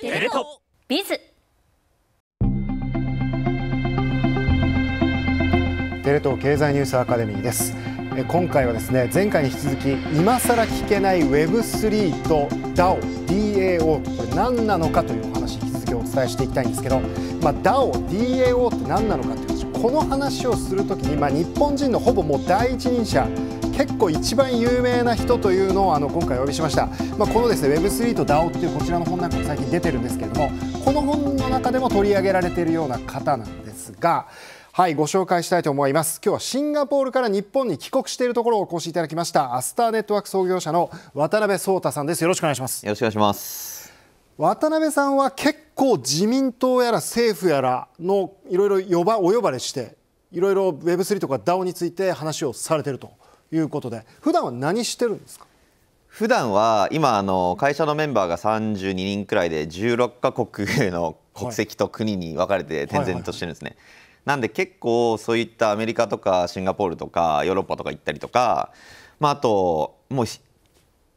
テレ東ビズテレ東経済ニュースアカデミーです今回はですね前回に引き続き今更聞けない Web3 と DAO、DAO これ何なのかというお話引き続きお伝えしていきたいんですけど、まあ、DAO、DAO って何なのかというこの話をするときに、まあ、日本人のほぼもう第一人者結構一番有名な人というのをあの今回お呼びしました、まあ、このですね Web3 と DAO っていうこちらの本なんかも最近出てるんですけれどもこの本の中でも取り上げられているような方なんですがはいご紹介したいと思います今日はシンガポールから日本に帰国しているところをお越しいただきましたアスターネットワーク創業者の渡辺壮太さんですよろしくお願いしますよろしくお願いします渡辺さんは結構自民党やら政府やらのいろいろお呼ばれしていろいろ Web3 とか DAO について話をされてるということで普段は何してるんですか普段は今あの会社のメンバーが32人くらいで16カ国の国籍と国に分かれて転々としてるんですね。なんで結構そういったアメリカとかシンガポールとかヨーロッパとか行ったりとか、まあ、あともう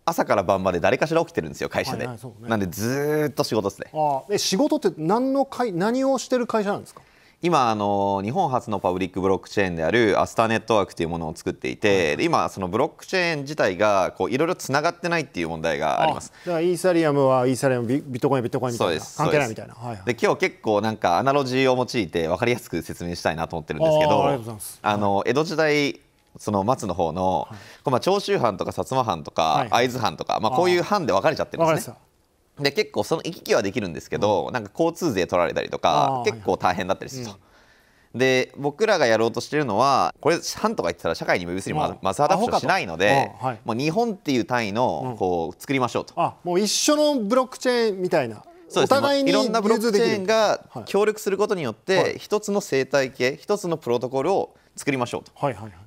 朝から晩まで誰かしら起きてるんですよ会社で、はいはいね、なんでずっと仕事ですねあで仕事って何の会何をしてる会社なんですか今あの日本初のパブリックブロックチェーンであるアスターネットワークというものを作っていて、今そのブロックチェーン自体がこういろいろつながってないっていう問題があります。だからイーサリアムはイーサリアムビットコインビットコインみたいな関係ないみたいな。はいはい、で今日結構なんかアナロジーを用いて分かりやすく説明したいなと思ってるんですけど、あの江戸時代その松の方の、はい、まあ長州藩とか薩摩藩とか、会津藩とか、まあこういう藩で分かれちゃってるんですね。で結構その行き来はできるんですけど、うん、なんか交通税取られたりとか結構大変だったりすると。うん、で僕らがやろうとしてるのはこれ藩とか言ってたら社会に別にマスアダプションしないので、はい、もう日本っていう単位のこう作りましょうと、うん、もう一緒のブロックチェーンみたいなそうですね、いろんなブロックチェーンが協力することによって、一つの生態系一つのプロトコルを作りましょうと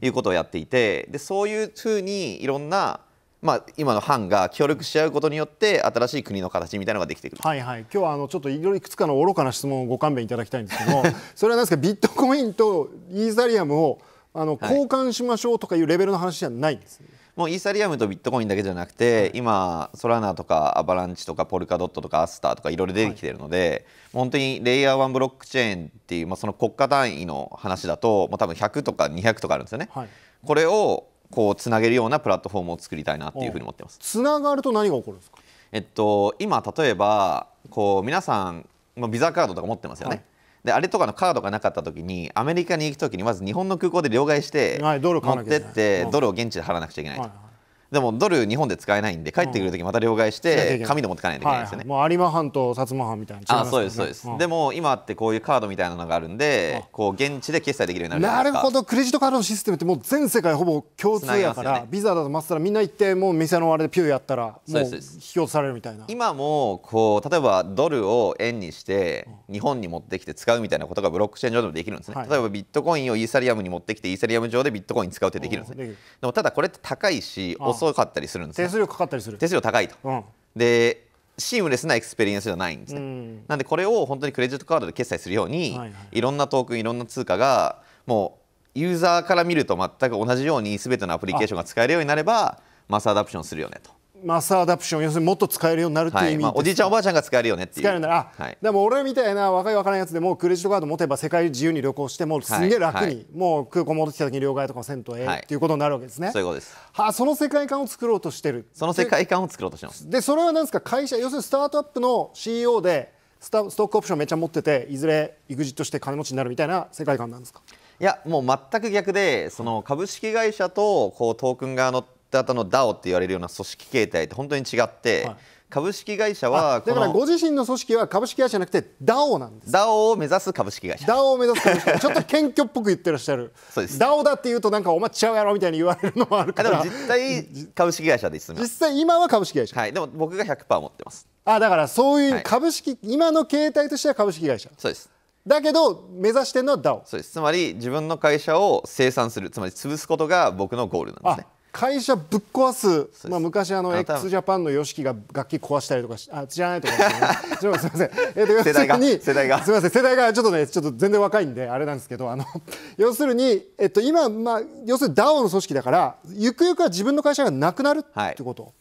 いうことをやっていてでそういうふうにいろんなまあ、今の藩が協力し合うことによって新しい国の形みたいなのができてくるはいはい今日はあのちょっといろいろいくつかの愚かな質問をご勘弁いただきたいんですけどもそれは何ですかビットコインとイーサリアムをあの交換しましょうとかいうレベルの話じゃないんです、もうイーサリアムとビットコインだけじゃなくて、今ソラナとかアバランチとかポルカドットとかアスターとかいろいろ出てきてるので、はい、本当にレイヤー1ブロックチェーンっていう、まあ、その国家単位の話だともう多分100とか200とかあるんですよね。はい、これをこうつなげるようなプラットフォームを作りたいなっていうふうに思ってます。つながると何が起こるんですか。えっと今例えばこう皆さんまあビザカードとか持ってますよね。はい、であれとかのカードがなかった時にアメリカに行くときにまず日本の空港で両替して、はい、持ってって、はドルを現地で払わなくちゃいけないと。はいはいでもドル日本で使えないんで帰ってくるときまた両替して紙で持ってかないといけないんですよね、はいはい、もう有馬藩と薩摩藩みたいな、ね、あそうですそうです、うん、でも今ってこういうカードみたいなのがあるんでこう現地で決済できるようになるなるほどクレジットカードのシステムってもう全世界ほぼ共通やから、ね、ビザだとマスターみんな行ってもう店のあれでピューやったらもう引き落とされるみたいな今もこう例えばドルを円にして日本に持ってきて使うみたいなことがブロックチェーン上でもできるんですね、はい、例えばビットコインをイーサリアムに持ってきてイーサリアム上でビットコイン使うってできるんですね、でもただこれって高いし、遅かったりするんです手数料かかったりする手数料高いと、うん、でシームレスなエクスペリエンスじゃないんですね、うん、なんでこれを本当にクレジットカードで決済するように、はいはい、いろんなトークンいろんな通貨がもうユーザーから見ると全く同じように全てのアプリケーションが使えるようになればマスアダプションするよねとマスアダプション要するにもっと使えるようになるっていう意味、まあ、おじいちゃんおばあちゃんが使えるよねっていう使えるなら、はい、でも俺みたいな若い若いやつでもクレジットカード持てば世界自由に旅行してもすんげえ楽に、はいはい、もう空港戻ってきた時に両替とか銭湯へ、っていうことになるわけですねそういうことですはあ、その世界観を作ろうとしてるその世界観を作ろうとしてますでそれは何ですか会社要するにスタートアップの CEO でスタストックオプションめっちゃ持ってていずれ育児として金持ちになるみたいな世界観なんですかいやもう全く逆でその株式会社とこうトークン側のターとの DAO って言われるような組織形態って本当に違って、はい、株式会社はだからご自身の組織は株式会社じゃなくて DAO なんです DAO を目指す株式会社 DAO を目指す株式会社ちょっと謙虚っぽく言ってらっしゃるそうです DAO だっていうとなんかお前ちゃうやろみたいに言われるのもあるからでも実際株式会社です実際今は株式会社はいでも僕が100%持ってますあだからそういう株式、はい、今の形態としては株式会社そうですだけど目指してのは DAO そうですつまり自分の会社を生産するつまり潰すことが僕のゴールなんですね会社ぶっ壊す、まあ、昔あの x ジャパンの y o s が楽器壊したりとかしあ知らないとかすみ ませんえー、と世代がすみません世代がちょっとねちょっと全然若いんであれなんですけどあの 要するに、えっと、今、まあ、要するに DAO の組織だからゆくゆくは自分の会社がなくなるってこと、はい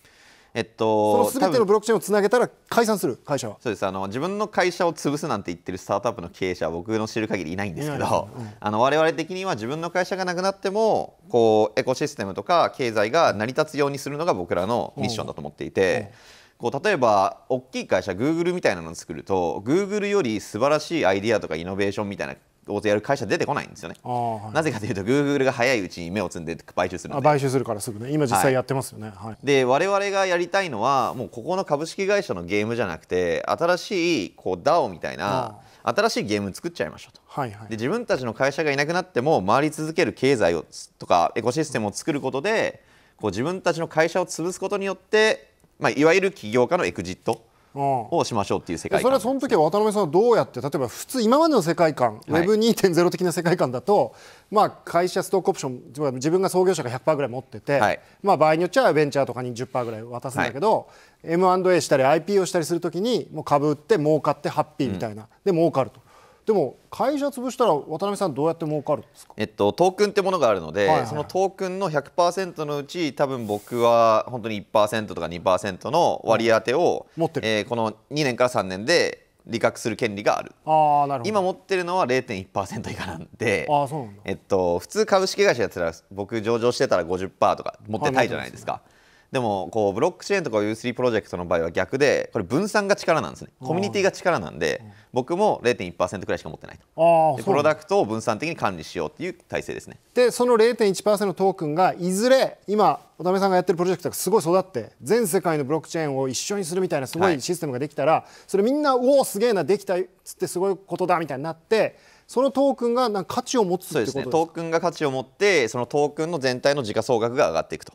えっと、その全てのブロックチェーンをつなげたら解散する会社はそうですあの自分の会社を潰すなんて言ってるスタートアップの経営者は僕の知る限りいないんですけど、うん、あの我々的には自分の会社がなくなってもこうエコシステムとか経済が成り立つようにするのが僕らのミッションだと思っていて。こう例えば大きい会社グーグルみたいなのを作るとグーグルより素晴らしいアイディアとかイノベーションみたいな大やる会社出てこないんですよね、はい、なぜかというとグーグルが早いうちに目をつんで買収するので買収するからすぐね今実際やってますよね、はい、で我々がやりたいのはもうここの株式会社のゲームじゃなくて新しいこう DAO みたいな新しいゲーム作っちゃいましょうと、はいはい、で自分たちの会社がいなくなっても回り続ける経済をとかエコシステムを作ることでこう自分たちの会社を潰すことによって、まあ、いわゆる起業家のエクジットをしましょうっていう世界観、うん、それはその時は渡辺さんはどうやって例えば普通今までの世界観、Web2.0 的な世界観だと、まあ、会社ストックオプション自分が創業者が100%ぐらい持ってて、はい、まあ、場合によっちゃベンチャーとかに10%ぐらい渡すんだけど、はい、M&A したり IP をしたりするときにもう株売って儲かってハッピーみたいな、うん、で儲かると。でも会社潰したら渡辺さんどうやって儲かるんですか、えっと、トークンってものがあるので、はいはい、そのトークンの100%のうち多分僕は本当に1%とか2%の割り当てを、うん、持ってる、えー、この2年から3年で利確する権利があるあなるほど今持ってるのは0.1%以下なんであそうなんだ、えっと、普通株式会社やってたら僕上場してたら50%とか持ってないじゃないですか。はいでもこうブロックチェーンとか U3 プロジェクトの場合は逆でこれ分散が力なんですねコミュニティが力なんで僕も0.1%くらいしか持ってないとでプロダクトを分散的に管理しようという体制ですねでその0.1%トークンがいずれ今渡辺さんがやってるプロジェクトがすごい育って全世界のブロックチェーンを一緒にするみたいなすごいシステムができたら、はい、それみんなうおすげえなできたっつってすごいことだみたいになってそのトークンがなん価値を持つそうですねトークンが価値を持ってそのトークンの全体の時価総額が上がっていくと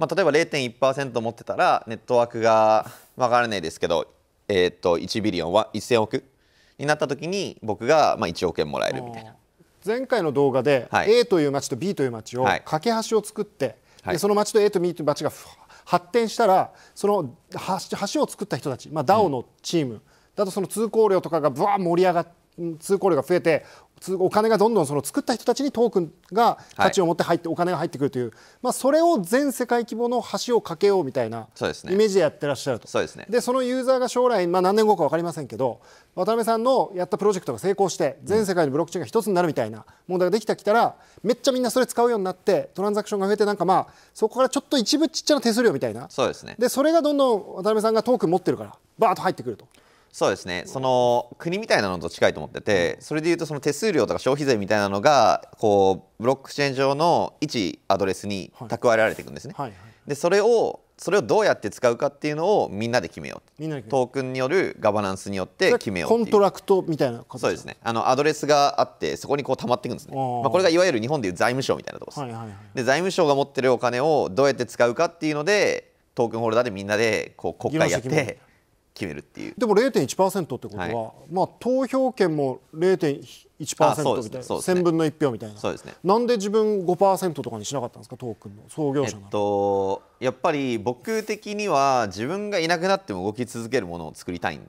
まあ、例えば0.1%持ってたらネットワークが分からないですけど、えー、っと1ビリオンは1000億になった時に僕がまあ1億円もらえるみたいな前回の動画で、A という街と B という街を架け橋を作って、はいでその町と A と B という町が発展したらその橋を作った人たち、まあ、DAO のチーム、だとその通行量とかがぶわ盛り上がって通行量が増えてお金がどんどんその作った人たちにトークンが価値を持って入って、お金が入ってくるという、はい、まあ、それを全世界規模の橋を架けようみたいなイメージでやってらっしゃるとそうです、ね、でそのユーザーが将来、まあ、何年後か分かりませんけど渡辺さんのやったプロジェクトが成功して全世界のブロックチェーンが一つになるみたいな問題ができたきたらめっちゃみんなそれ使うようになってトランザクションが増えてなんかまあそこからちょっと一部ちっちゃな手数料みたいなそうです、ね、でそれがどんどん渡辺さんがトークン持ってるからバーッと入ってくると。そうですねその国みたいなのと近いと思っててそれでいうとその手数料とか消費税みたいなのがこうブロックチェーン上の1アドレスに蓄えられていくんですね。はいはいはい、でそれをそれをどうやって使うかっていうのをみんなで決めようトークンによるガバナンスによって決めようコントラクトみたいなそうですねあのアドレスがあってそこにこう溜まっていくんですね、まあ、これがいわゆる日本でいう財務省みたいなところです、はいはいはい、で財務省が持ってるお金をどうやって使うかっていうのでトークンホルダーでみんなでこう国会やって決めるっていうでも0.1%ってことは、はい、まあ、投票権も0.1%みたいな、ねね、1000分の1票みたいなそうです、ね、なんで自分5%とかにしなかったんですかトークンの創業者えっと、やっぱり僕的には自分がいなくなっても動き続けるものを作りたいん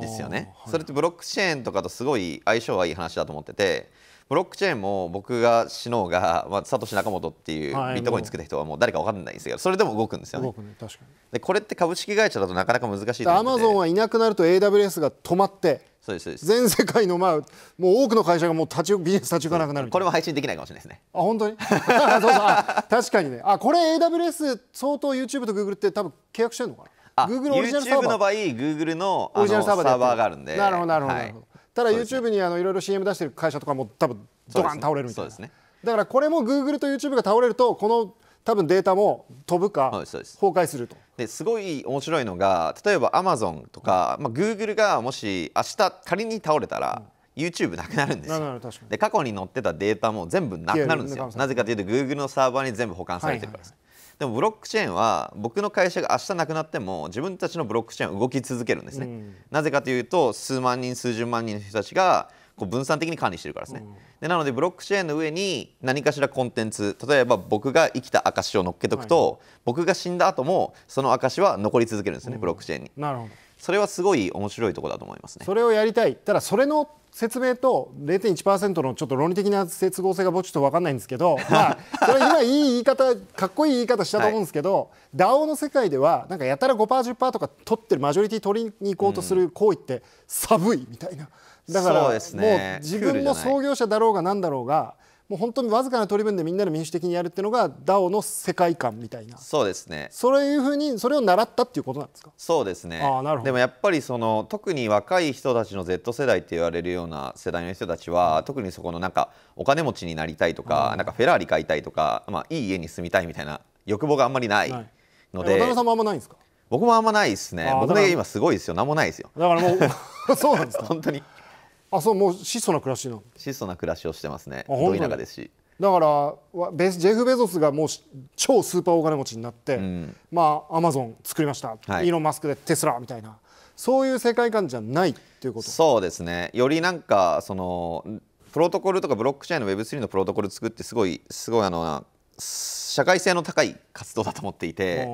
ですよね、はい、それってブロックチェーンとかとすごい相性がいい話だと思っててブロックチェーンも僕が死のうが、まあ、サトシ・ナ本っていうビットコイン作った人はもう誰か分かんないんですけどそれでも動くんですよね。ねでこれって株式会社だとなかなか難しいアマゾンはいなくなると AWS が止まってそうですそうです全世界の、まあ、もう多くの会社がもう立ちビジネス立ち行かなくなるこれも配信できないかもしれないですね。あ本当に そうそう確かにねあこれ AWS 相当 YouTube と Google って多分契約してるのかな Google オリジナルサーバーの場合 Google のあのサーバーがあるんでなるほどなるほど、はいただ YouTube にあのいろいろ CM 出してる会社とかも多分ドカン倒れるみたいな、ねだからこれも Google と YouTube が倒れるとこの多分データも飛ぶか崩壊すると。ですごい面白いのが例えばアマゾンとか、まあ、Google がもし明日仮に倒れたら、うん、YouTube なくなるんですよで過去に載ってたデータも全部なくなるんですよなぜかというと Google のサーバーに全部保管されてるからです、でもブロックチェーンは僕の会社が明日なくなっても自分たちのブロックチェーンは動き続けるんですね、うん、なぜかというと数万人数十万人の人たちがこう分散的に管理してるからですね、うん、でなのでブロックチェーンの上に何かしらコンテンツ例えば僕が生きた証を乗っけとくと、はい、僕が死んだ後もその証は残り続けるんですね、ブロックチェーンに。なるほどそれはすごい面白いところだと思いますね。それをやりたいただそれの説明と0.1%のちょっと論理的な接合性がぼちょっと分かんないんですけど、まあ、それ今いい言い方かっこいい言い方したと思うんですけど、はい、DAO の世界ではなんかやたら 5%10% とか取ってるマジョリティ取りに行こうとする行為って寒いみたいな、だから、もう自分も創業者だろうがなんだろうがもう本当にわずかな取り分でみんなで民主的にやるっていうのが DAO の世界観みたいなそうですねそういうふうにそれを習ったっていうことなんですかそうですねあなるほどでもやっぱりその特に若い人たちの Z 世代って言われるような世代の人たちは、うん、特にそこのなんかお金持ちになりたいとか、うん、なんかフェラーリ買いたいとか、まあ、いい家に住みたいみたいな欲望があんまりないので、はい、さんもあんまないんですか僕もあんまないですね僕ね今すごいですよ何もないですよだからもう そうなんですか 本当にあそうもう質素な暮らしなの質素な暮らしをしてますねですしだからベジェフ・ベゾスがもう超スーパーお金持ちになって、うん、まあアマゾン作りました、はい、イーロン・マスクでテスラみたいなそういう世界観じゃないっていうことそうですねよりなんかそのプロトコルとかブロックチェーンの Web3 のプロトコル作ってすごいすごいあの社会性の高い活動だと思っていて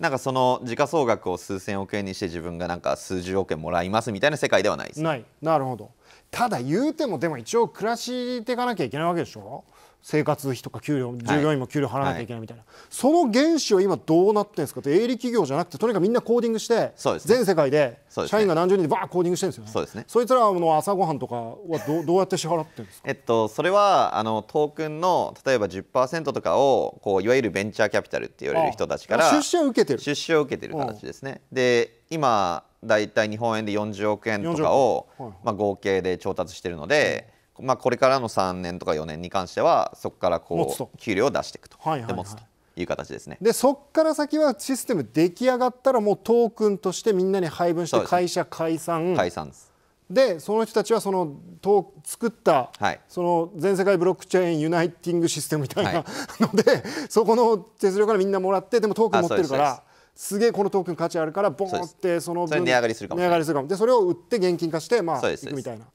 なんかその時価総額を数千億円にして自分がなんか数十億円もらいますみたいな世界ではないです、ね、ないなるほどただ言うてもでも一応暮らしていかなきゃいけないわけでしょ生活費とか給料従業員も給料払わなきゃいけないみたいな、はいはい、その原資は今どうなってるんですかって営利企業じゃなくてとにかくみんなコーディングして、ね、全世界で社員が何十人でバーコーディングしてるんですよねそうですねそいつらの朝ごはんとかはどどうやって支払ってるんですか、えっと、それはあのトークンの例えば10%とかをこういわゆるベンチャーキャピタルって言われる人たちから出資を受けてる出資を受けてる形ですね、で今大体日本円で40億円とかを、まあ、合計で調達してるので、まあ、これからの3年とか4年に関してはそこからこう給料を出していくと、はい持つという形ですねでそこから先はシステム出来上がったらもうトークンとしてみんなに配分して会社解散解散ですでその人たちはそのと作った、はい、その全世界ブロックチェーンユナイティングシステムみたいなので、はい、そこの手数料からみんなもらってでもトークン持ってるからすげえこのトークン価値あるからボーンってその分値上がりするかも値上がりするかもでそれを売って現金化してまあいくみたいな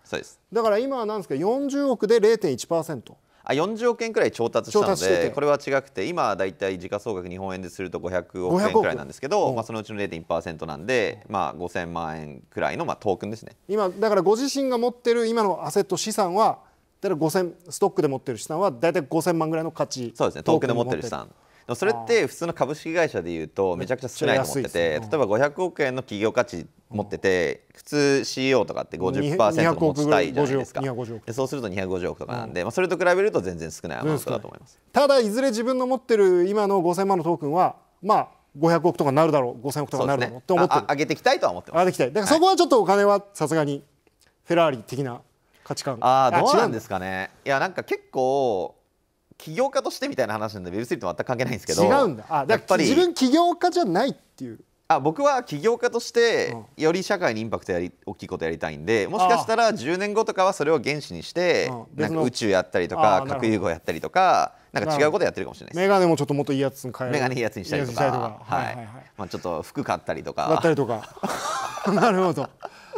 だから今は何ですか40億で0.1%あ40億円くらい調達したのでこれは違くて今だいたい時価総額日本円ですると500億円くらいなんですけど、まあ、そのうちの0.1%なんで、まあ、5000万円くらいの、まあ、トークンですね今だからご自身が持ってる今のアセット資産はだから5 0ストックで持ってる資産は大体5000万ぐらいの価値そうですねトークンで持ってる資産それって普通の株式会社でいうとめちゃくちゃ少ないと思ってて、ね、例えば500億円の企業価値持ってて、うん、普通 CEO とかって50%持ちたいじゃないですかでそうすると250億とかなんで、うん、まあ、それと比べると全然少ないアマウントだと思いますただいずれ自分の持ってる今の5000万のトークンはまあ500億とかなるだろう5000億とかなるだろう、ね、って思って上げていきたいとは思ってます上げていきたいだからそこはちょっとお金はさすがにフェラーリ的な価値観ああどうなんですかねいやなんか結構起業家としてみたいな話なんで Web3 と全く関係ないんですけど違うんだあだ自分起業家じゃないっていうあ僕は起業家としてより社会にインパクトやり大きいことやりたいんでもしかしたら10年後とかはそれを原始にしてなんか宇宙やったりとか核融合やったりとかなんか違うことやってるかもしれないですメガネもちょっともっといいやつに変えメガネいいやつにしたりとかちょっと服買ったりとかだったりとか なるほど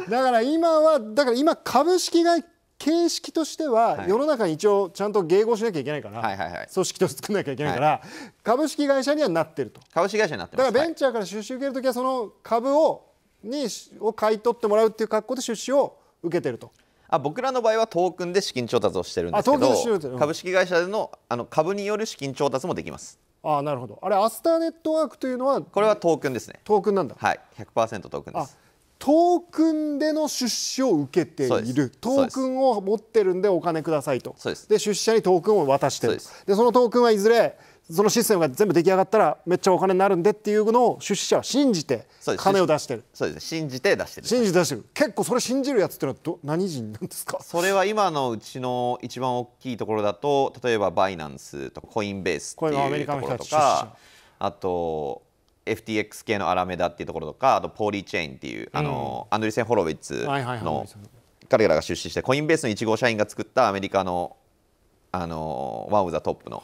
だから今はだから今株式が形式としては世の中に一応ちゃんと迎合しなきゃいけないから、はいはいはい、組織と作らなきゃいけないから、はい、株式会社にはなってると株式会社になってだからベンチャーから出資受けるときはその株をにを買い取ってもらうっていう格好で出資を受けてると。あ僕らの場合はトークンで資金調達をしてるんですけど、うん、株式会社のあの株による資金調達もできます。あなるほどあれアスターネットワークというのはこれはトークンですねトークンなんだはい100%トークンですトークンでの出資を受けているトークンを持ってるんでお金くださいとで出資者にトークンを渡してるでそのトークンはいずれそのシステムが全部出来上がったらめっちゃお金になるんでっていうのを出資者は信じて金を出してるそうです信じて出してる信じて出してる結構それ信じるやつってのはど何人なんですかそれは今のうちの一番大きいところだと例えばバイナンスとかコインベースっていうところとかあと FTX 系のアラメダっていうところとかあとポーリー・チェーンっていう、あのアンドリセン・ホロウィッツの彼らが出資してコインベースの1号社員が作ったアメリカのあのワン・オブ・ザ・トップの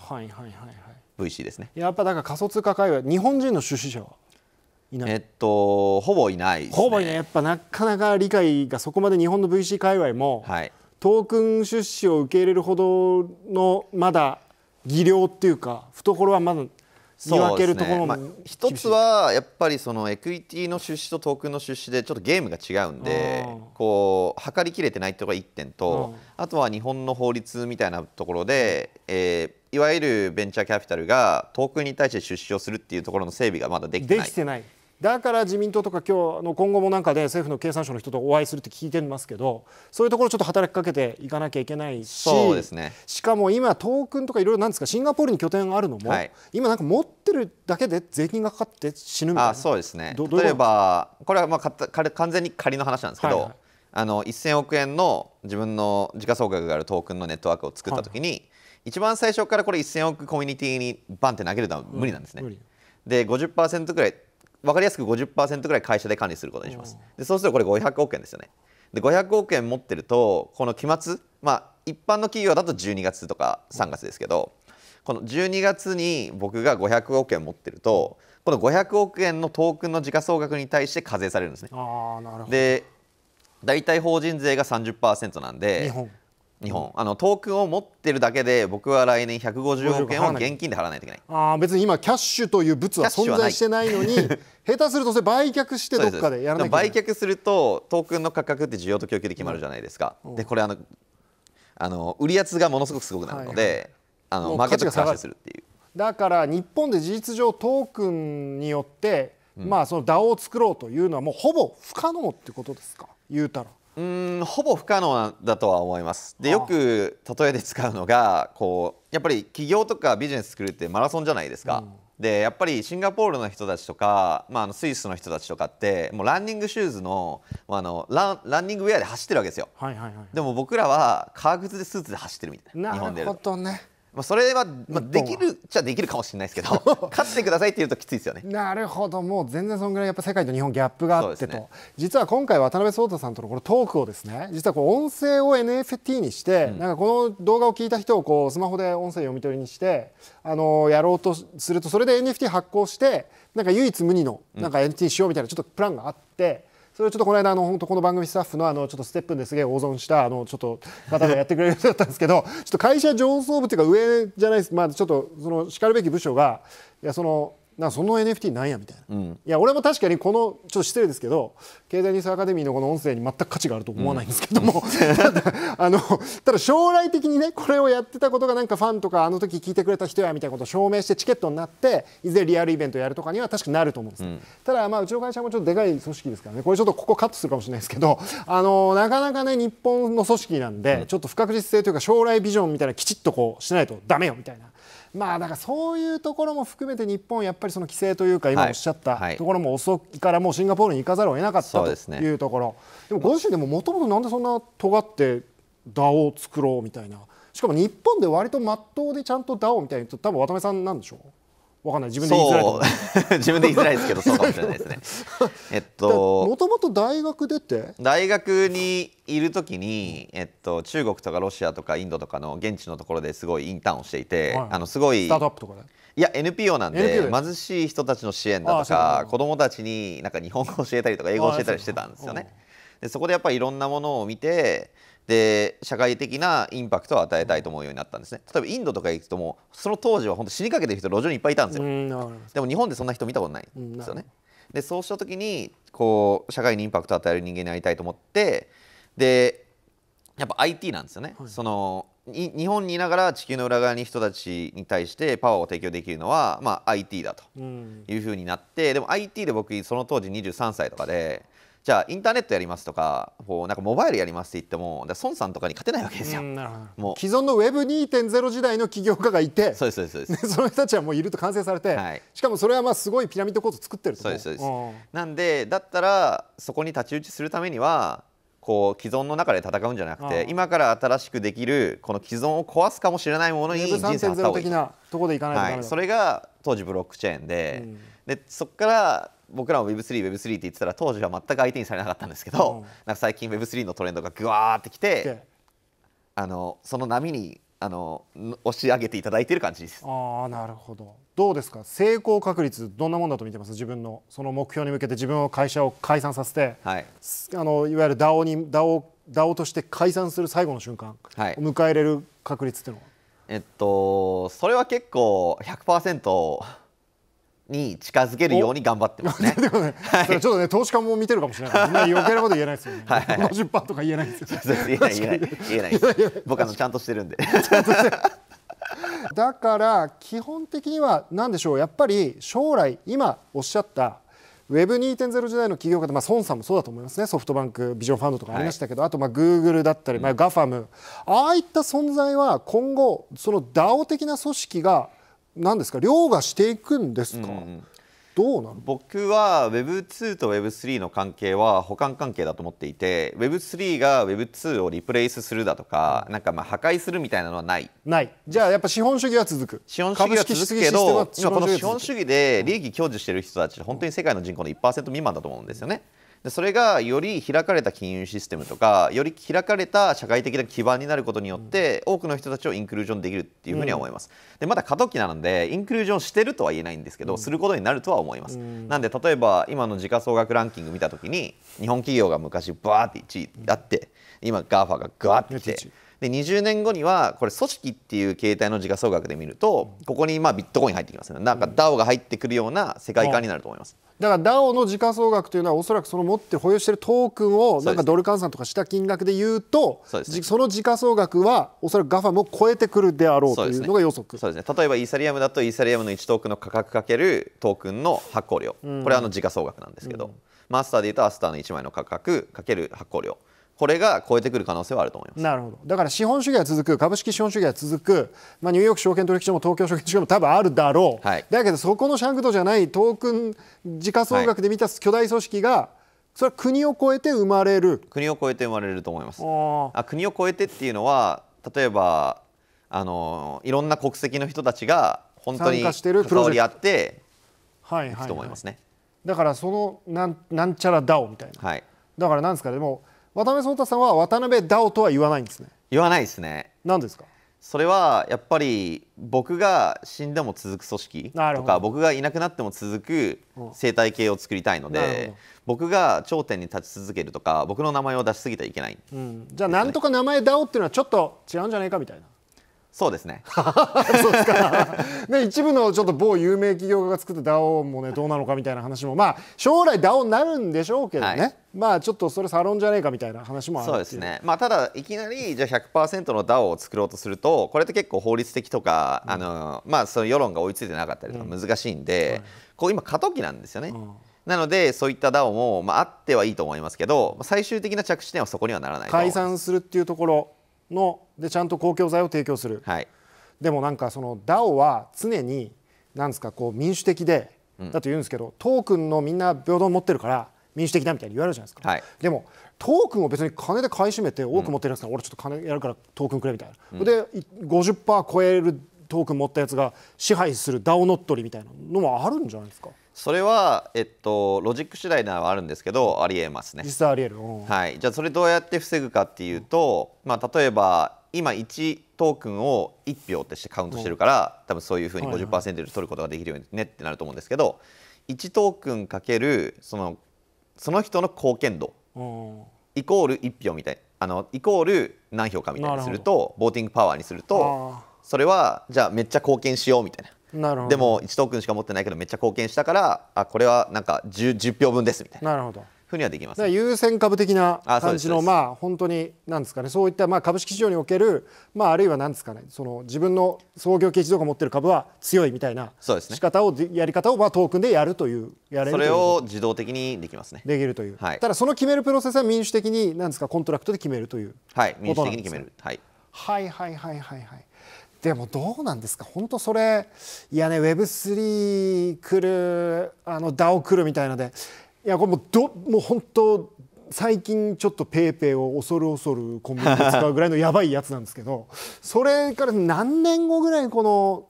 VC ですね。やっぱだから仮想通貨界隈日本人の出資者はいないえっとほぼいない、ね、ほぼいないやっぱなかなか理解がそこまで日本の VC 界隈も、はい、トークン出資を受け入れるほどのまだ技量っていうか懐はまだ見分けるところも、ねまあ、一つはやっぱりそのエクイティの出資とトークンの出資でちょっとゲームが違うんでこう測りきれてないとうのが1点とあとは日本の法律みたいなところで、えー、いわゆるベンチャーキャピタルがトークンに対して出資をするっていうところの整備がまだできてない。できてないだから自民党とか今日の今後もなんかで政府の経産省の人とお会いするって聞いてますけどそういうところちょっと働きかけていかなきゃいけないしそうです、ね、しかも今クンとかいろいろなんですかシンガポールに拠点があるのも、はい、今なんか持ってるだけで税金がかかって死ぬみたいなあそうですね例えばこれはまあ完全に仮の話なんですけど、はいはい、あの1000億円の自分の時価総額があるトークンのネットワークを作ったときに、はい、一番最初からこれ1000億コミュニティにバンって投げるのは無理なんですね。うん、で50%くらい分かりやすく50%ぐらい会社で管理することにします。でそうするとこれ500億円ですよね。で500億円持ってるとこの期末まあ一般の企業だと12月とか3月ですけどこの12月に僕が500億円持ってるとこの500億円のトークンの時価総額に対して課税されるんですね。で大体法人税が30%なんで日本、あのトークンを持ってるだけで僕は来年150億円を現金で払わないといけないあ別に今キャッシュという物は存在してないのに 下手するとそれ売却してどっかでやらないない売却するとトークンの価格って需要と供給で決まるじゃないですか、うん、でこれあのあの売り圧がものすごくすごくなるので、はいはい、あのマーケットが下するっていうだから日本で事実上トークンによって、うん、まあその DAO を作ろうというのはもうほぼ不可能ってことですか言うたらうんほぼ不可能だとは思いますでよく例えで使うのがこうやっぱり企業とかビジネス作るってマラソンじゃないですか、うん、でやっぱりシンガポールの人たちとか、まあ、あのスイスの人たちとかってもうランニングシューズのあのランニングウェアで走ってるわけですよ、はいはいはい、でも僕らは革靴でスーツで走ってるみたいななるほどねまあ、それは、まあ、できるじゃできるかもしれないですけど 勝ってくださいって言うときついですよね。なるほどもう全然そのぐらいやっぱ世界と日本ギャップがあってと、ね、実は今回渡辺壮太さんとのこのトークをですね実はこう音声を NFT にして、うん、なんかこの動画を聞いた人をこうスマホで音声読み取りにしてあのやろうとするとそれで NFT 発行してなんか唯一無二のなんか NFT しようみたいなちょっとプランがあって。それをちょっとこの間あの本当この番組スタッフのあのちょっとステップンですげえ大損したあのちょっと方がやってくれるよだったんですけどちょっと会社上層部っていうか上じゃないですまあちょっとそのしかるべき部署がいやそのなその NFT なんやみたいな、うん、いや俺も確かにこのちょっと失礼ですけど経済ニュースアカデミーのこの音声に全く価値があると思わないんですけども、うん、た だあのただ将来的にねこれをやってたことがなんかファンとかあの時聞いてくれた人やみたいなことを証明してチケットになっていずれリアルイベントやるとかには確かなると思うんです、うん、ただまあうちの会社もちょっとでかい組織ですからねこれちょっとここカットするかもしれないですけどあのなかなかね日本の組織なんで、ちょっと不確実性というか将来ビジョンみたいなきちっとこうしないとだめよみたいなまあだからそういうところも含めて日本やっぱりその規制というか今おっしゃったところも遅いからもうシンガポールに行かざるを得なかったというところ、でもご自身でももともとなんでそんな尖って DAO を作ろうみたいなしかも日本で割とまっとうでちゃんと DAO みたいに多分渡辺さんなんでしょうわかんない自分で言いづらい 自分で言いづらいですけどそうかもしれないですね えっともともと大学出て大学にいる時に、えっと、中国とかロシアとかインドとかの現地のところですごいインターンをしていて、はい、あのすごいスタートアップとかねいや NPO なんで貧しい人たちの支援だとか子どもたちになんか日本語を教えたりとか英語を教えたりしてたんですよね。でそこでやっぱりいろんなものを見てで社会的なインパクトを与えたいと思うようになったんですね例えばインドとか行くともその当時は本当死にかけてる人路上にいっぱいいたんですよでも日本でそんな人見たことないんですよねでそうした時にこう社会にインパクトを与える人間になりたいと思ってでやっぱ IT なんですよね、はい、その日本にいながら地球の裏側に人たちに対してパワーを提供できるのは、まあ、IT だというふうになって、でも IT で僕その当時23歳とかでじゃあインターネットやりますとかこうなんかモバイルやりますって言っても孫さんとかに勝てないわけですよ。もう既存の Web2.0 時代の起業家がいてそうですそうです、その人たちはもういると完成されて、はい、しかもそれはまあすごいピラミッド構造作ってるとそうですそうです、なんでだったらそこに太刀打ちするためにはこう既存の中で戦うんじゃなくて今から新しくできるこの既存を壊すかもしれないものに人生を与えた方いい。はい、それが当時ブロックチェーンでうん、でそこから僕らも Web3Web3 Web3 って言ってたら当時は全く相手にされなかったんですけど、うん、なんか最近 Web3 のトレンドがぐわーってきてあのその波にあの押し上げていただいている感じですああなるほどどうですか成功確率どんなもんだと見てます自分のその目標に向けて自分の会社を解散させて、はい、あのいわゆる DAO に DAO DAO として解散する最後の瞬間を迎えれる確率っていうのは、はい、えっとそれは結構100%に近づけるように頑張ってますね。ねちょっとね投資家も見てるかもしれないから、余計なこと言えないですよね。はいはいはい、とか言えないですよ。言えない言えない言えない。僕あのちゃんとしてるんで。だから基本的には何でしょうやっぱり将来今おっしゃった Web2.0 時代の企業家で、まあ、孫さんもそうだと思いますねソフトバンクビジョンファンドとかありましたけど、はい、あとグーグルだったり、まあ、GAFAM、うん、ああいった存在は今後その DAO 的な組織がなんですか量駕していくんですか、うんうんどうなの僕は Web2 と Web3 の関係は補完関係だと思っていて Web3 が Web2 をリプレイスするだとかなんかまあ破壊するみたいなのはないないじゃあやっぱ資本主義は続く資本主義は続くけど今この資本主義で利益享受している人たち本当に世界の人口の1%未満だと思うんですよね。うんでそれがより開かれた金融システムとかより開かれた社会的な基盤になることによって、多くの人たちをインクルージョンできるっていうふうには思います、うん、でまだ過渡期なのでインクルージョンしてるとは言えないんですけど、うん、することになるとは思います、うん、なんで例えば今の時価総額ランキング見た時に日本企業が昔バーって1位だって、今 GAFA がガーってて。で20年後にはこれ組織っていう形態の時価総額で見るとここにまあビットコイン入ってきますねなんか DAO が入ってくるような世界観になると思います。だから DAO の時価総額というのはおそらくその持って保有しているトークンをなんかドル換算とかした金額でいうとその時価総額はおそらく g a f a 超えてくるであろうというのが予測そうですね、ね、例えばイーサリアムだとイーサリアムの1トークンの価格かけるトークンの発行量これはあの時価総額なんですけど、うん、マスターでいうとアスターの1枚の価格かける発行量これが超えてくる可能性はあると思いますなるほどだから資本主義は続く株式資本主義は続く、まあ、ニューヨーク証券取引所も東京証券所も多分あるだろう、はい、だけどそこのシャンク度じゃないトークン時価総額で見た巨大組織が、はい、それは国を超えて生まれる国を超えて生まれると思いますあ国を超えてっていうのは例えばあのいろんな国籍の人たちが本当に関わり合ってはいはい、はい、だからそのなんなんちゃらだおみたいな、はい、だからなんですかでも渡辺壮太さんは渡辺ダオとは言わないんですね言わないですね何ですかそれはやっぱり僕が死んでも続く組織とか僕がいなくなっても続く生態系を作りたいので、僕が頂点に立ち続けるとか僕の名前を出しすぎてはいけない、うん、じゃあなんとか名前だおっていうのはちょっと違うんじゃないかみたいなそうですね そうですか ね、一部のちょっと某有名企業が作った DAO もねどうなのかみたいな話もまあ将来 DAO になるんでしょうけどね、はい、まあちょっとそれサロンじゃねえかみたいな話もあるそうですね、まあ、ただいきなりじゃあ100%の DAO を作ろうとするとこれって結構法律的とか、うん、あのまあ、その世論が追いついてなかったりとか難しいんで、うんはい、こう今過渡期なんですよね。うんなのでそういった DAO も、まあ、あってはいいと思いますけど最終的な着地点はそこにはならない解散するっていうところのでちゃんと公共財を提供する、はい、でもなんかその DAO は常になんですかこう民主的でだと言うんですけど、うん、トークンのみんな平等持ってるから民主的だみたいに言われるじゃないですか、はい、でもトークンを別に金で買い占めて多く持ってるやつが、うん、俺ちょっと金やるからトークンくれみたいな、うん、で50%超えるトークン持ったやつが支配する DAO 乗っ取りみたいなのもあるんじゃないですかそれは、えっと、ロジック次第ならあるんですけどありえますね実際ありえる、はい、じゃあそれどうやって防ぐかっていうと、まあ、例えば今1トークンを1票ってしてカウントしてるから多分そういうふうに50%で取ることができるよねってなると思うんですけど1トークンかけるそのその人の貢献度イコール1票みたいあのイコール何票かみたいにするとボーティングパワーにするとそれはじゃあめっちゃ貢献しようみたいなでも1トークンしか持ってないけどめっちゃ貢献したからあこれはなんか 10, 10票分ですみたいな。なるほどふうにはできます、ね、優先株的な感じのまあ本当になんですかねそういったまあ株式市場におけるまああるいは何ですかねその自分の創業系一とか持ってる株は強いみたいなそうですね方をやり方をまあトークンでやるというやれるそれを自動的にできますねできるという、はい、ただその決めるプロセスは民主的になんですかコントラクトで決めるというはい民主的に決めるはいはいはいはいはいはいでもどうなんですか本当それいやね Web3 来るあの DAO 来るみたいのでいやこれもうどもう本当最近ちょっとペイペイを恐る恐るコンビニで使うぐらいのやばいやつなんですけどそれから何年後ぐらいにこの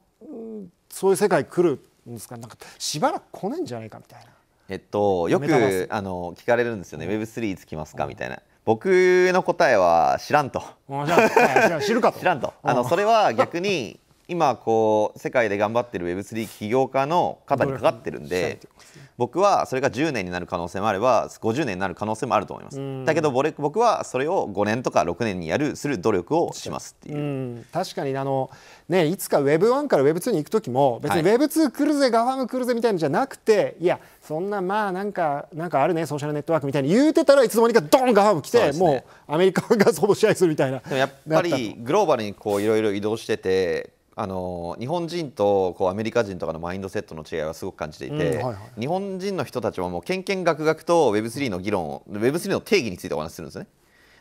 そういう世界来るんですかなんかしばらく来ないんじゃないかみたいな。えっと、よくあの聞かれるんですよね、うん、Web3 いつ来ますかみたいな。僕の答えは知らんと。知るかと。知らんと。あのそれは逆に今こう世界で頑張ってる Web3 起業家の方にかかってるんで。僕はそれが10年になる可能性もあれば50年になる可能性もあると思います。だけど僕はそれを5年とか6年にやるする努力をしますっていう。確かにあの、ね、いつか Web1 から Web2 に行く時も別に Web2 来るぜ、はい、ガファム来るぜみたいのじゃなくていやそんなまあなんかなんかあるねソーシャルネットワークみたいに言うてたらいつの間にかドンガファム来て、ね、もうアメリカがそぼ試合するみたいなでもやっぱりグローバルにこういろいろ移動しててあの日本人とこうアメリカ人とかのマインドセットの違いはすごく感じていて、うんはいはい、日本人の人たちはもうけんけんがくがくと Web3 の議論を Web3 の定義についてお話しするんですね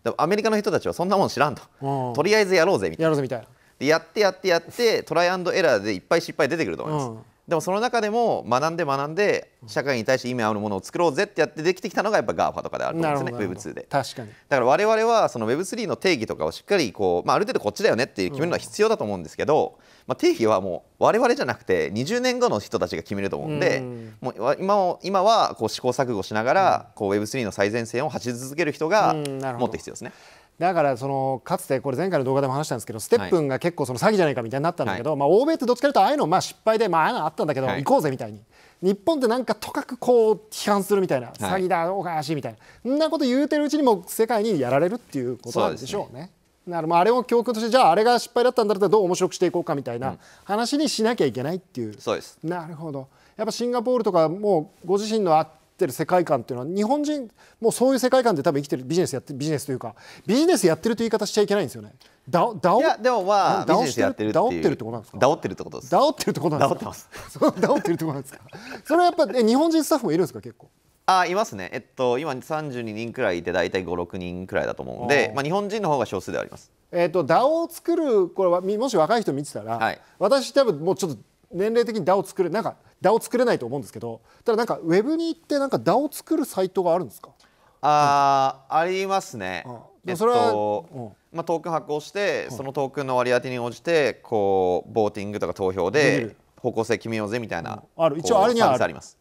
でもアメリカの人たちはそんなもん知らんと、うん、とりあえずやろうぜみたいなやってやってやってトライアンドエラーでいっぱい失敗出てくると思います、うんでもその中でも学んで学んで社会に対して意味あるものを作ろうぜってやってできてきたのがやっぱ GAFA とかであると思うんですね Web2 で確かにだから我々はその Web3 の定義とかをしっかりこう、まあ、ある程度こっちだよねっていう決めるのは必要だと思うんですけど、うん、まあ、定義はもう我々じゃなくて20年後の人たちが決めると思うんで、うん、もう今今はこう試行錯誤しながらこう Web3 の最前線を走り続ける人がもっと必要ですね。うんだからそのかつてこれ前回の動画でも話したんですけどステップンが結構その詐欺じゃないかみたいになったんだけど、はい、まあ、欧米ってどっちかというとああいうのまあ失敗で、まあ、ああいうのあったんだけど、はい、行こうぜみたいに日本ってなんかとかくこう批判するみたいな、はい、詐欺だおかしいみたいなそんなこと言うてるうちにも世界にやられるっていうことなんでしょうね。なるまああれを教訓としてじゃああれが失敗だったんだったらどう面白くしていこうかみたいな話にしなきゃいけないっていう、うん、なるほどやっぱシンガポールとかもうご自身のあてる世界観っていうのは日本人もうそういう世界観で多分生きてるビジネスやってビジネスというかビジネスやってるという言い方しちゃいけないんですよね。ダオダオいやでもまあダオしてるダオってるってことなんですか。ダオってるってことです。ダオってるってことなんですか。ダオってます。そうダオってるってことなんですか。それはやっぱえ日本人スタッフもいるんですか結構。あいますね、えっと、今三十二人くらいいて大体五六人くらいだと思うんで、まあ、日本人の方が少数ではあります、えっと、と d を作るこれはもし若い人見てたら、はい、私多分もうちょっと年齢的に d a 作るなんか DAO 作れないと思うんですけどただなんかウェブに行ってなんか DAO 作るサイトがあるんですかあ、うありますね。うそれは、えっとうん、まあ、トークン発行して、そのトークンの割り当てに応じてこうボーティングとか投票で方向性決めようぜみたいな、ある一応あれにはあります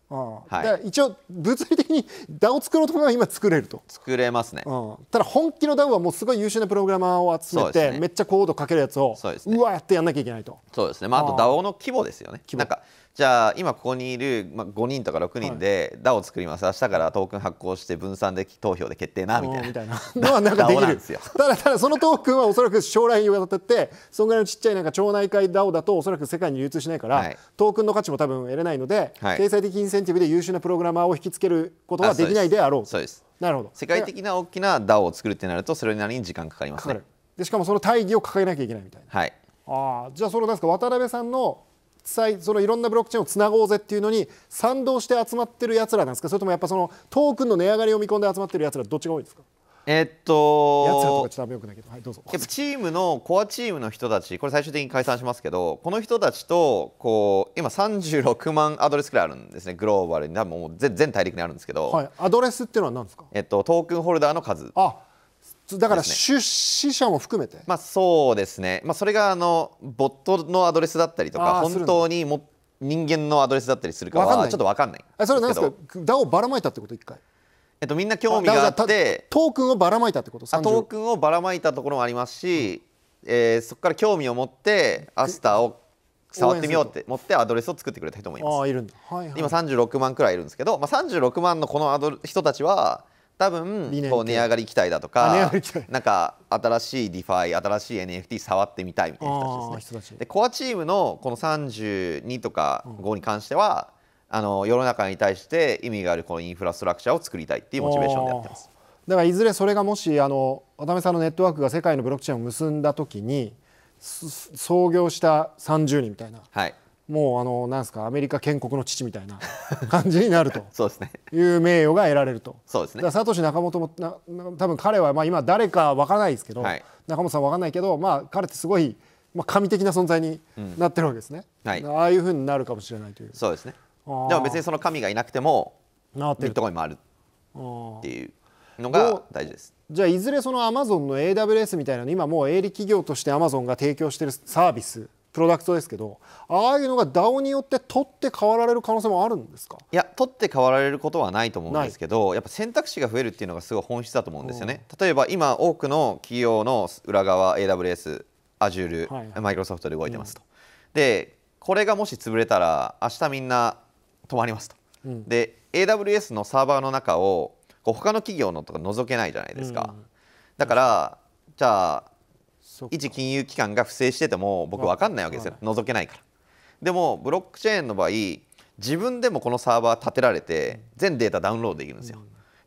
はい、一応物理的にダウ作ろうと思えば今作れると作れますね、うん、ただ本気のダウはもうすごい優秀なプログラマーを集めて、ね、めっちゃコードかけるやつをう,、ね、うわやってやんなきゃいけないとそうですね、まあ、あとダウの規模ですよねなんかじゃあ今ここにいる、まあ、5人とか6人でダウを作ります、はい、明日からトークン発行して分散で投票で決定なみたいなみたのはなんかできる ただただそのトークンはおそらく将来にわたってそのぐらいのちっちゃいなんか町内会ダウだとおそらく世界に流通しないから、はい、トークンの価値も多分得れないので、はい、経済的にンティブで優秀なプログラマーを引きつけることはできないであろうそうですなるほど世界的な大きな DAO を作るってなるとそれなりに時間かかりますねでしかもその大義を掲げなきゃいけないみたいなはいあじゃあそのですか渡辺さんのそのいろんなブロックチェーンをつなごうぜっていうのに賛同して集まってるやつらなんですかそれともやっぱそのトークンの値上がりを見込んで集まってるやつらどっちが多いですかえっとやはい、どうぞやっぱチームのコアチームの人たちこれ最終的に解散しますけどこの人たちとこう今36万アドレスくらいあるんですねグローバルに多分もう全全大陸にあるんですけど、はい、アドレスっていうのは何ですか、えっと、トークンホルダーの数あだから出資者も含めて、まあそうですね、まあ、それがあのボットのアドレスだったりとか本当にも人間のアドレスだったりするかはちょっと分かんないそれはんですかダをばらまいたってこと一回えっと、みんな興味があってトークンをばらまいたってことあトークンをばらまいたところもありますし、うん、えー、そこから興味を持ってアスターを触ってみようって持ってアドレスを作ってくれた人もいますあいるんだ、はいはい、今36万くらいいるんですけど、まあ、36万のこのアド人たちは多分こう値上がり期待だとかなんか新しいディファイ新しい NFT 触ってみたいみたいな人たちですねでコアチームのこの32とか5に関しては、あの世の中に対して意味があるこのインフラストラクチャーを作りたいっていうモチベーションでやってます。だからいずれそれがもしあの渡辺さんのネットワークが世界のブロックチェーンを結んだ時に創業した30人みたいな、はい、もうあのなんですかアメリカ建国の父みたいな感じになると そうです、ね、いう名誉が得られるとそうですねだからシ中本もな多分彼はまあ今誰かわからないですけど、はい、中本さんわからないけど、まあ、彼ってすごい、まあ、神的な存在になってるわけですね、うんはい、ああいうふうになるかもしれないというそうですねでも別にその神がいなくてもビットコインもあるっていうのが大事です。じゃあいずれそのアマゾンの AWS みたいなの今もう営利企業としてアマゾンが提供しているサービスプロダクトですけどああいうのが DAO によって取って代わられる可能性もあるんですかいや取って代わられることはないと思うんですけどやっぱ選択肢が増えるっていうのがすごい本質だと思うんですよね。うん、例えば今多くの企業の裏側 AWS、Azure、マイクロソフトで動いてますと。うん、でこれがもし潰れたら明日みんな止まりますと。うん、で AWS のサーバーの中をこう他の企業のとか覗けないじゃないですか。うん、だからじゃあ一金融機関が不正してても僕分かんないわけですよ覗けないから。でもブロックチェーンの場合自分でもこのサーバー立てられて全データダウンロードできるんですよ。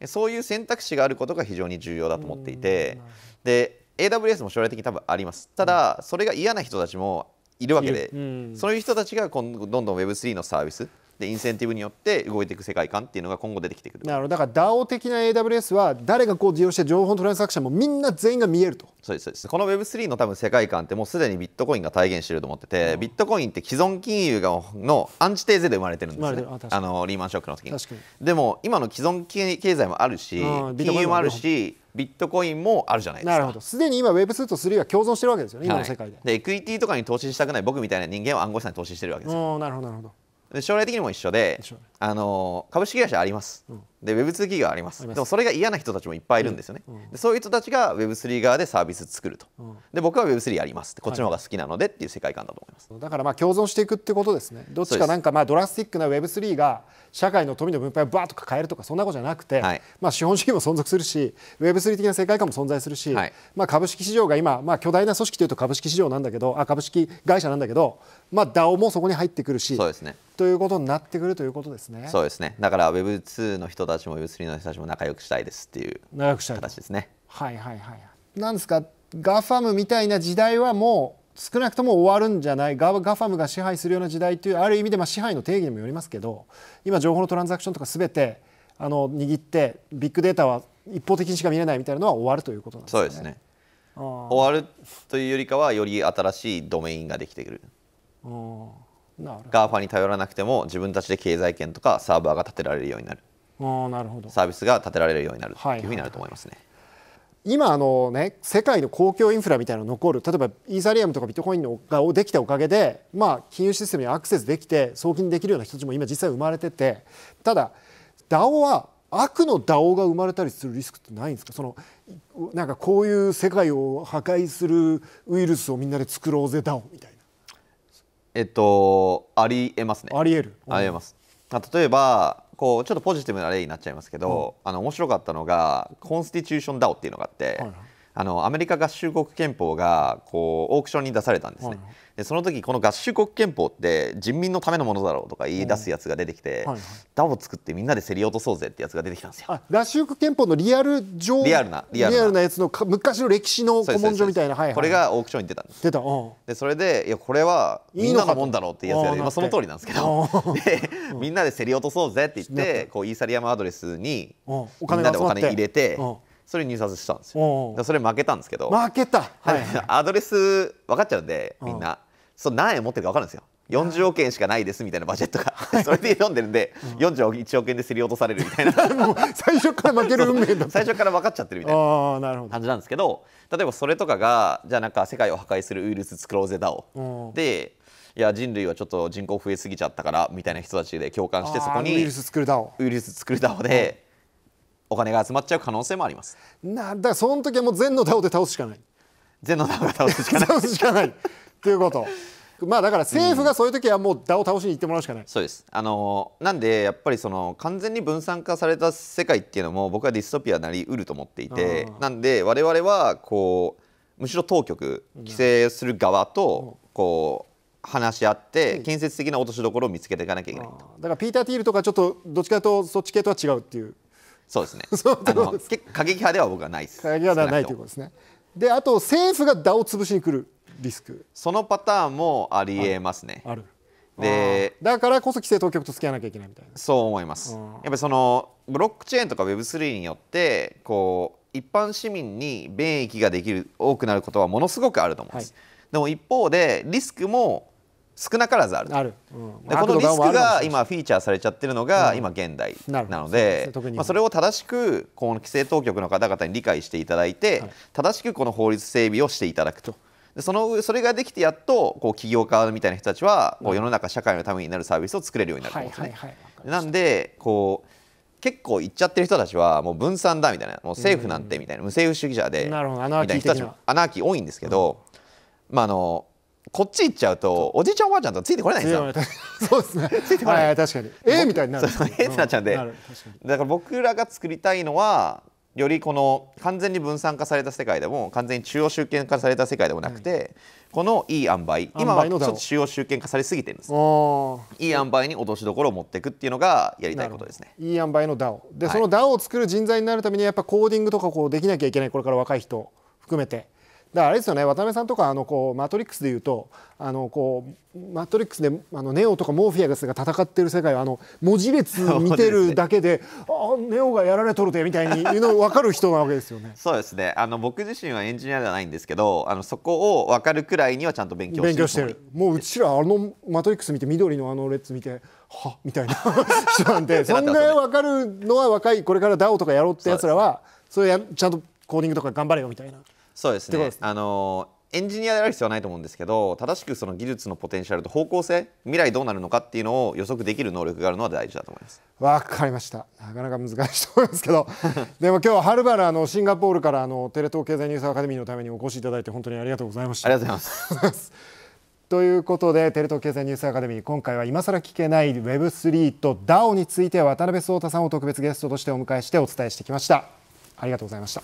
そういう選択肢があることが非常に重要だと思っていてで AWS も将来的に多分ありますただそれが嫌な人たちもいるわけで、そういう人たちが今どんどん Web3 のサービスでインセンティブによって動いていく世界観っていうのが今後出てきてくるなるほどだから DAO 的な AWS は誰がこう利用して情報トランザクションもみんな全員が見えるとそうですそうですこの Web3 の多分世界観ってもうすでにビットコインが体現してると思ってて、うん、ビットコインって既存金融がのアンチテーゼで生まれてるんですねあのリーマンショックの時にでも今の既存経済もあるし、うん、金融もあるしビットコインもあるじゃないですか。なるほど。すでに今 Web2 と3は共存してるわけですよね、今の世界で。で、エクイティとかに投資したくない僕みたいな人間は暗号資産に投資してるわけですよ。なるほどなるほど。将来的にも一緒で、あの株式会社あります、うん、で Web2 企業ありますでもそれが嫌な人たちもいっぱいいるんですよね、うんうん、でそういう人たちが Web3 側でサービス作ると、で僕は Web3 やりますこっちの方が好きなのでっていう世界観だと思います、はい、だからまあ共存していくってことですねどっちかなんかまあドラスティックな Web3 が社会の富の分配をばーっと変えるとかそんなことじゃなくて、はい、まあ、資本主義も存続するし Web3 的な世界観も存在するし、はい、まあ、株式市場が今、まあ、巨大な組織というと株式市場なんだけどあ株式会社なんだけど、まあ、DAO もそこに入ってくるしそうですねということになってくるということですね。そうですね。だから Web2 の人たちも Web3 の人たちも仲良くしたいですっていう形ですね。はいはいはい。なんですか、ガファムみたいな時代はもう少なくとも終わるんじゃないガガファムが支配するような時代というある意味でまあ支配の定義にもよりますけど今情報のトランザクションとかすべてあの握ってビッグデータは一方的にしか見れないみたいなのは終わるということなんですね。そうですね終わるというよりかはより新しいドメインができてくる。GAFA に頼らなくても自分たちで経済圏とかサーバーが立てられるようになるあなるほどサービスが立てられるようになるというふうになると思いますね。はいはい今あの、ね、世界の公共インフラみたいなの残る例えばイーサリアムとかビットコインのができたおかげで、まあ、金融システムにアクセスできて送金できるような人たちも今実際生まれててただ DAO は悪の DAO が生まれたりするリスクってないんですかそのなんかこういう世界を破壊するウイルスをみんなで作ろうぜ DAO みたいな。えっとありえますねありえるありえます、例えばこうちょっとポジティブな例になっちゃいますけど、うん、あの面白かったのがコンスティチューションダオっていうのがあって、はいはいあのアメリカ合衆国憲法がこうオークションに出されたんですね、はい、でその時この合衆国憲法って人民のためのものだろうとか言い出すやつが出てきて、はいはい、ダを作ってみんなで競り落とそうぜってやつが出てきたんですよ合衆国憲法のリアル上リアルなリアルなやつの昔の歴史の古文書みたいな、はいはい、これがオークションに出たんです出たでそれでいやこれはみんなのもんだろうっていうやつがまあ、その通りなんですけど みんなで競り落とそうぜって言ってこうイーサリアムアドレスにみんなでお金入れて。それ入札したんですよそれ負けたんですけど負けた、はい、アドレス分かっちゃうんでみんなそう何円持ってるか分かるんですよ40億円しかないですみたいなバジェットが、それで読んでるんで、41億円で競り落とされるみたいな 最初から負ける運命だ最初から分かっちゃってるみたいな感じなんですけど例えばそれとかがじゃあなんか世界を破壊するウイルス作ろうぜだをでいや人類はちょっと人口増えすぎちゃったからみたいな人たちで共感してそこにウイルス作るだをウイルス作るだをでお金が集まっちゃう可能性もありますなんだその時はもう全のダオで倒すしかない全のダオで倒すしかない倒すしかないっていうことまあだから政府がそういう時はもうダ a 倒しに行ってもらうしかない、うん、そうですあのなんでやっぱりその完全に分散化された世界っていうのも僕はディストピアなりうると思っていてなんで我々はこうむしろ当局規制する側とこう話し合って建設的な落としどころを見つけていかなきゃいけないとだからピーター・ティールとかちょっとどっちかとそっち系とは違うっていうそうですね あの過激派では僕はないです過激派ではないということですねであと政府が d を潰しに来るリスクそのパターンもありえますねあるでだからこそ規制当局と付き合わなきゃいけないみたいなそう思いますやっぱりそのブロックチェーンとか Web3 によってこう一般市民に便益ができる多くなることはものすごくあると思うんです、はい、でも一方でリスクも少なからずあるある、うん、でこのリスクが今フィーチャーされちゃってるのが今現代なので、うん、まあ、それを正しくこの規制当局の方々に理解していただいて、はい、正しくこの法律整備をしていただくと。でそのそれができてやっとこう起業家みたいな人たちはこう世の中社会のためになるサービスを作れるようになると思うんですね。はいはいはい、なんでこう結構いっちゃってる人たちはもう分散だみたいなもう政府なんてみたいな、無政府主義者でみたいな人たちもアナーキー多いんですけど、うん、まああのこっち行っちゃうとおじいちゃんおばあちゃんとついてこれないんですよ。そうですね。ついてこない。はい、確かに。えー、みたいになる。えってなっちゃうんで。だから僕らが作りたいのはよりこの完全に分散化された世界でも完全に中央集権化された世界でもなくて、はい、このいい塩梅今はちょっと中央集権化されすぎてるんですいい塩梅に落としどころを持っていくっていうのがやりたいことですねいい塩梅の DAO で、はい、その DAO を作る人材になるためにやっぱコーディングとかこうできなきゃいけないこれから若い人含めてだからあれですよね渡辺さんとかあのこうマトリックスでいうとあのこうマトリックスであのネオとかモーフィアスが戦ってる世界はあの文字列見てるだけで、ね、あネオがやられとるでみたいにいうの分かる人なわけですよね。そうですねあの僕自身はエンジニアではないんですけどあのそこを分かるくらいにはちゃんと勉強してる勉強してるもううちらあのマトリックス見て緑のあの列見てはみたいな 人なんで そんなら分かるのは若いこれから DAO とかやろうってやつらはそれやちゃんとコーディングとか頑張れよみたいな。そうですね、ね、あのエンジニアである必要はないと思うんですけど正しくその技術のポテンシャルと方向性未来どうなるのかっていうのを予測できる能力があるのは大事だと思いますわかりましたなかなか難しいと思いますけど でも今日ははるばるあのシンガポールからあのテレ東経済ニュースアカデミーのためにお越しいただいて本当にありがとうございましたありがとうございます ということでテレ東経済ニュースアカデミー今回は今更聞けない Web3 と DAO について渡辺壮太さんを特別ゲストとしてお迎えしてお伝えしてきましたありがとうございました